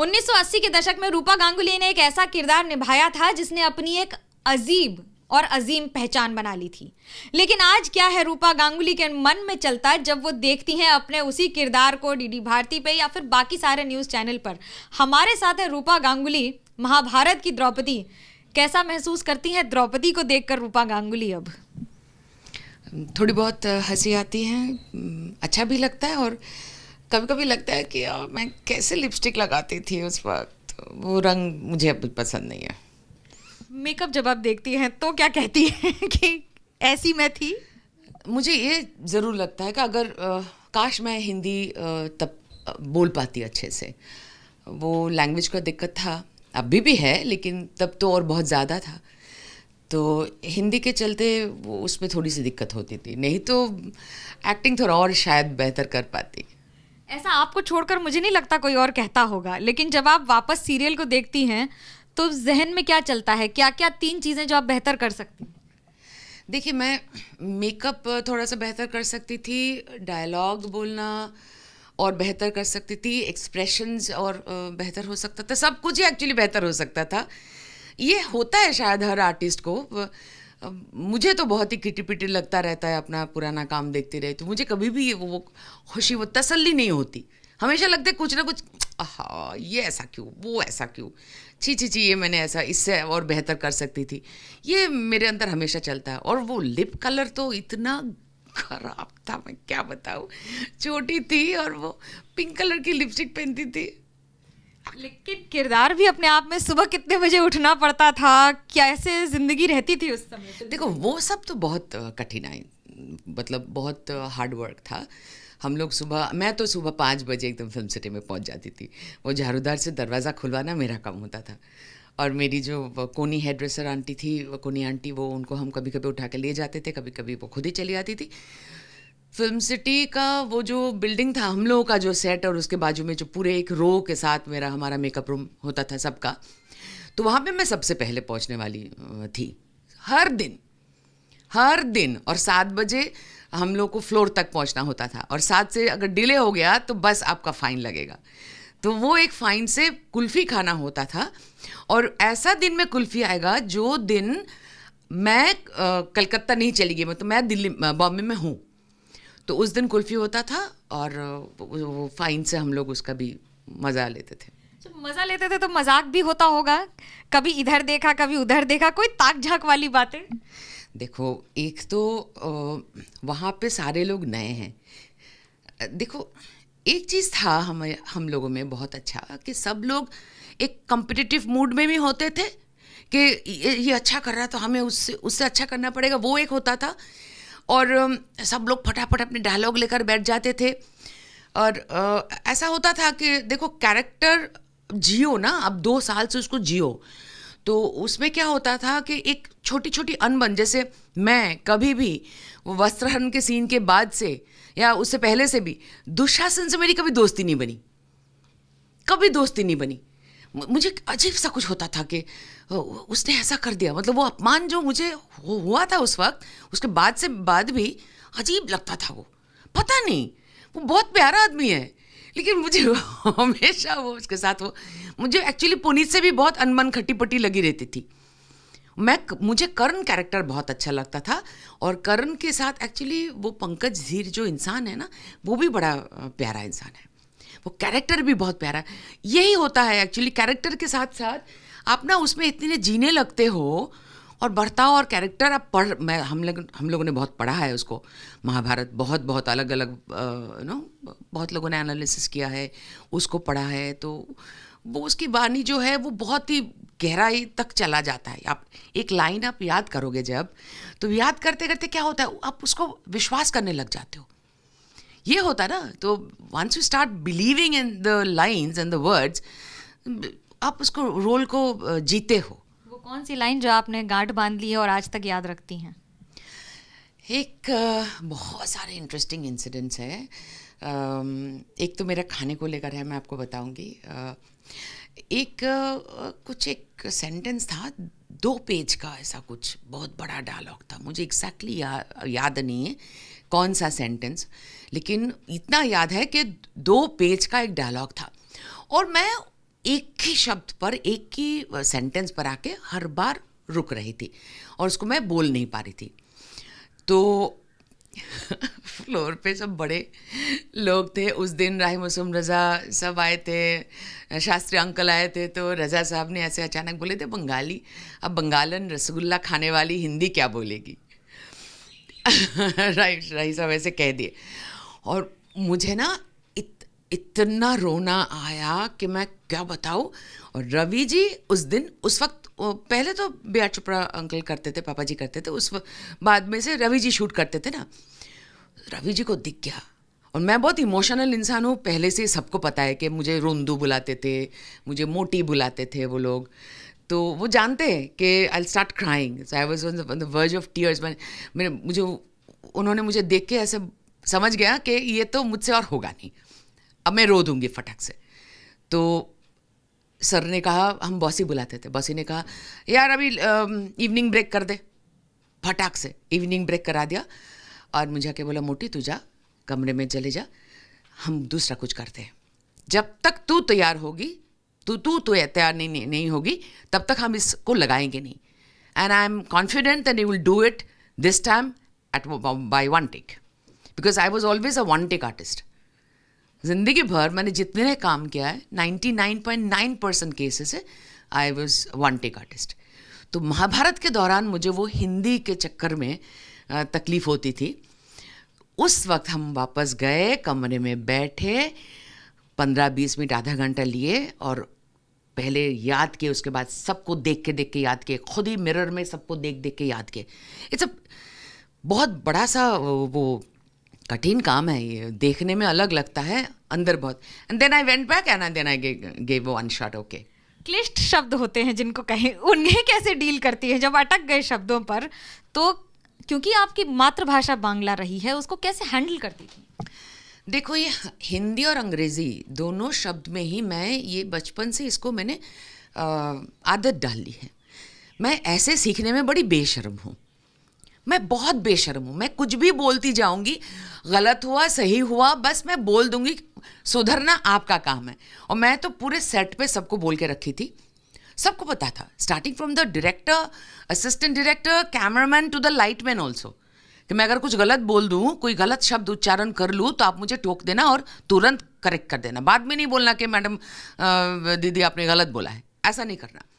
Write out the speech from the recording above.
1980 के दशक में रूपा गांगुली ने एक ऐसा किरदार निभाया था जिसने अपनी एक अजीब और अजीम पहचान बना ली थी लेकिन आज क्या है रूपा गांगुली के मन में चलता है जब वो देखती हैं अपने उसी किरदार को डीडी भारती पे या फिर बाकी सारे न्यूज़ चैनल पर हमारे साथ है रूपा गांगुली महाभारत की द्रौपदी कैसा महसूस करती है द्रौपदी को देखकर रूपा गांगुली अब थोड़ी बहुत हंसी आती है अच्छा भी लगता है और कभी कभी लगता है कि मैं कैसे लिपस्टिक लगाती थी उस वक्त वो रंग मुझे अब पसंद नहीं है मेकअप जब आप देखती हैं तो क्या कहती हैं कि ऐसी मैं थी मुझे ये ज़रूर लगता है कि अगर आ, काश मैं हिंदी आ, तब आ, बोल पाती अच्छे से वो लैंग्वेज का दिक्कत था अभी भी है लेकिन तब तो और बहुत ज़्यादा था तो हिंदी के चलते वो उसमें थोड़ी सी दिक्कत होती थी नहीं तो एक्टिंग थोड़ा और शायद बेहतर कर पाती ऐसा आपको छोड़कर मुझे नहीं लगता कोई और कहता होगा लेकिन जब आप वापस सीरियल को देखती हैं तो जहन में क्या चलता है क्या क्या तीन चीज़ें जो आप बेहतर कर सकती हैं देखिए मैं मेकअप थोड़ा सा बेहतर कर सकती थी डायलॉग बोलना और बेहतर कर सकती थी एक्सप्रेशंस और बेहतर हो सकता था सब कुछ ही एक्चुअली बेहतर हो सकता था ये होता है शायद हर आर्टिस्ट को मुझे तो बहुत ही किटी पिटी लगता रहता है अपना पुराना काम देखते रहे तो मुझे कभी भी वो, वो खुशी वो तसल्ली नहीं होती हमेशा लगता है कुछ ना कुछ हाँ ये ऐसा क्यों वो ऐसा क्यों छी छी छी ये मैंने ऐसा इससे और बेहतर कर सकती थी ये मेरे अंदर हमेशा चलता है और वो लिप कलर तो इतना खराब था मैं क्या बताऊँ छोटी थी और वो पिंक कलर की लिपस्टिक पहनती थी लेकिन किरदार भी अपने आप में सुबह कितने बजे उठना पड़ता था कैसे जिंदगी रहती थी उस समय देखो वो सब तो बहुत कठिनाई मतलब बहुत हार्ड वर्क था हम लोग सुबह मैं तो सुबह पाँच बजे एकदम फिल्म सिटी में पहुंच जाती थी वो झाड़ूदार से दरवाज़ा खुलवाना मेरा काम होता था और मेरी जो कोनी हेड ड्रेसर आंटी थी कोनी आंटी वो उनको हम कभी कभी उठा के ले जाते थे कभी कभी वो खुद ही चली आती थी फिल्म सिटी का वो जो बिल्डिंग था हम लोगों का जो सेट और उसके बाजू में जो पूरे एक रो के साथ मेरा हमारा मेकअप रूम होता था सबका तो वहाँ पे मैं सबसे पहले पहुँचने वाली थी हर दिन हर दिन और सात बजे हम लोग को फ्लोर तक पहुँचना होता था और सात से अगर डिले हो गया तो बस आपका फ़ाइन लगेगा तो वो एक फ़ाइन से कुल्फ़ी खाना होता था और ऐसा दिन में कुल्फ़ी आएगा जो दिन मैं कलकत्ता नहीं चली गई मतलब मैं दिल्ली बॉम्बे में हूँ तो उस दिन कुल्फी होता था और वो फाइन से हम लोग उसका भी मज़ा लेते थे मज़ा लेते थे तो मजाक भी होता होगा कभी इधर देखा कभी उधर देखा कोई ताक झाक वाली बातें देखो एक तो वहाँ पे सारे लोग नए हैं देखो एक चीज़ था हम हम लोगों में बहुत अच्छा कि सब लोग एक कम्पिटिटिव मूड में भी होते थे कि ये अच्छा कर रहा है तो हमें उससे उससे अच्छा करना पड़ेगा वो एक होता था और सब लोग फटाफट अपने डायलॉग लेकर बैठ जाते थे और ऐसा होता था कि देखो कैरेक्टर जियो ना अब दो साल से उसको जियो तो उसमें क्या होता था कि एक छोटी छोटी अनबन जैसे मैं कभी भी वस्त्रहरण के सीन के बाद से या उससे पहले से भी दुशासन से मेरी कभी दोस्ती नहीं बनी कभी दोस्ती नहीं बनी मुझे अजीब सा कुछ होता था कि उसने ऐसा कर दिया मतलब वो अपमान जो मुझे हुआ था उस वक्त उसके बाद से बाद भी अजीब लगता था वो पता नहीं वो बहुत प्यारा आदमी है लेकिन मुझे हमेशा वो उसके साथ वो मुझे एक्चुअली पुनीत से भी बहुत अनमन खट्टी पट्टी लगी रहती थी मैं मुझे करण कैरेक्टर बहुत अच्छा लगता था और करण के साथ एक्चुअली वो पंकज धीर जो इंसान है ना वो भी बड़ा प्यारा इंसान है वो कैरेक्टर भी बहुत प्यारा है यही होता है एक्चुअली कैरेक्टर के साथ साथ आप ना उसमें इतने जीने लगते हो और बर्ताव और कैरेक्टर आप पढ़ मैं हम लोग हम लोगों ने बहुत पढ़ा है उसको महाभारत बहुत बहुत अलग अलग नो बहुत लोगों ने एनालिसिस किया है उसको पढ़ा है तो वो उसकी वाणी जो है वो बहुत ही गहराई तक चला जाता है आप एक लाइन आप याद करोगे जब तो याद करते करते क्या होता है आप उसको विश्वास करने लग जाते हो ये होता है ना तो once you start believing in the lines and the words आप उसको रोल को जीते हो वो कौन सी लाइन जो आपने गांठ बांध ली है और आज तक याद रखती हैं एक बहुत सारे इंटरेस्टिंग इंसिडेंट्स हैं एक तो मेरा खाने को लेकर है मैं आपको बताऊंगी एक कुछ एक सेंटेंस था दो पेज का ऐसा कुछ बहुत बड़ा डायलॉग था मुझे एग्जैक्टली या, याद नहीं है कौन सा सेंटेंस लेकिन इतना याद है कि दो पेज का एक डायलॉग था और मैं एक ही शब्द पर एक ही सेंटेंस पर आके हर बार रुक रही थी और उसको मैं बोल नहीं पा रही थी तो फ्लोर पे सब बड़े लोग थे उस दिन राही मसूम रज़ा सब आए थे शास्त्री अंकल आए थे तो रज़ा साहब ने ऐसे अचानक बोले थे बंगाली अब बंगालन रसगुल्ला खाने वाली हिंदी क्या बोलेगी राही राही साहब ऐसे कह दिए और मुझे ना इतना रोना आया कि मैं क्या बताऊँ और रवि जी उस दिन उस वक्त पहले तो बी आर चोपड़ा अंकल करते थे पापा जी करते थे उस बाद में से रवि जी शूट करते थे ना रवि जी को दिख गया और मैं बहुत इमोशनल इंसान हूँ पहले से सबको पता है कि मुझे रोंदू बुलाते थे मुझे मोटी बुलाते थे वो लोग तो वो जानते हैं कि I start crying I was on the verge of tears मैं मेरे मुझे उन्होंने मुझे देख के ऐसे समझ गया कि ये तो मुझसे और होगा नहीं अब मैं रो दूंगी फटक से तो सर ने कहा हम बॉसी बुलाते थे बॉसी ने कहा यार अभी इवनिंग ब्रेक कर दे फटाक से इवनिंग ब्रेक करा दिया और मुझे आके बोला मोटी तू जा कमरे में चले जा हम दूसरा कुछ करते हैं जब तक तू तैयार होगी तू तू तो तैयार नहीं, नहीं नहीं होगी तब तक हम इसको लगाएंगे नहीं and I am confident that you will do it this time at by one take because I was always a one take artist जिंदगी भर मैंने जितने काम किया है 99.9 परसेंट केसेस है I was one take artist तो महाभारत के दौरान मुझे वो हिंदी के चक्कर में तकलीफ होती थी उस वक्त हम वापस गए कमरे में बैठे पंद्रह बीस मिनट आधा घंटा लिए और पहले याद किए उसके बाद सबको देख के देख के याद किए खुद ही मिरर में सबको देख देख के याद किए इट्स अ बहुत बड़ा सा वो कठिन काम है ये देखने में अलग लगता है अंदर बहुत and then I went back and then I gave one shot okay क्लिष्ट शब्द होते हैं जिनको कहें उन्हें कैसे डील करती है जब अटक गए शब्दों पर तो क्योंकि आपकी मातृभाषा बांग्ला रही है उसको कैसे हैंडल करती थी देखो ये हिंदी और अंग्रेज़ी दोनों शब्द में ही मैं ये बचपन से इसको मैंने आदत डाल ली है मैं ऐसे सीखने में बड़ी बेशर्म हूँ मैं बहुत बेशर्म हूँ मैं कुछ भी बोलती जाऊँगी गलत हुआ सही हुआ बस मैं बोल दूंगी सुधरना आपका काम है और मैं तो पूरे सेट पे सबको बोल के रखी थी सबको पता था starting from the director assistant director cameraman to the light man also कि मैं अगर कुछ गलत बोल दूँ कोई गलत शब्द उच्चारण कर लूँ तो आप मुझे टोक देना और तुरंत करेक्ट कर देना बाद में नहीं बोलना कि मैडम दीदी आपने गलत बोला है ऐसा नहीं करना